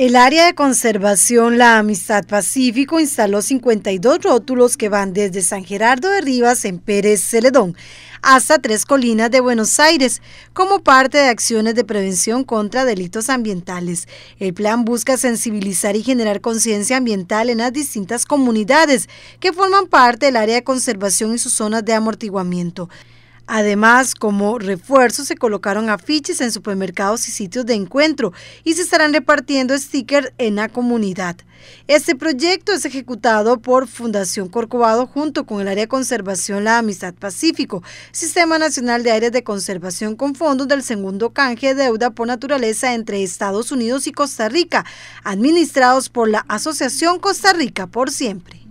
El área de conservación La Amistad Pacífico instaló 52 rótulos que van desde San Gerardo de Rivas en Pérez Celedón hasta Tres Colinas de Buenos Aires como parte de acciones de prevención contra delitos ambientales. El plan busca sensibilizar y generar conciencia ambiental en las distintas comunidades que forman parte del área de conservación y sus zonas de amortiguamiento. Además, como refuerzo se colocaron afiches en supermercados y sitios de encuentro y se estarán repartiendo stickers en la comunidad. Este proyecto es ejecutado por Fundación Corcovado junto con el Área de Conservación La Amistad Pacífico, Sistema Nacional de Áreas de Conservación con fondos del segundo canje de deuda por naturaleza entre Estados Unidos y Costa Rica, administrados por la Asociación Costa Rica por siempre.